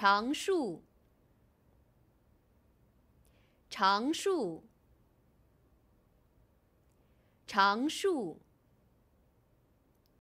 常数，常数，常数。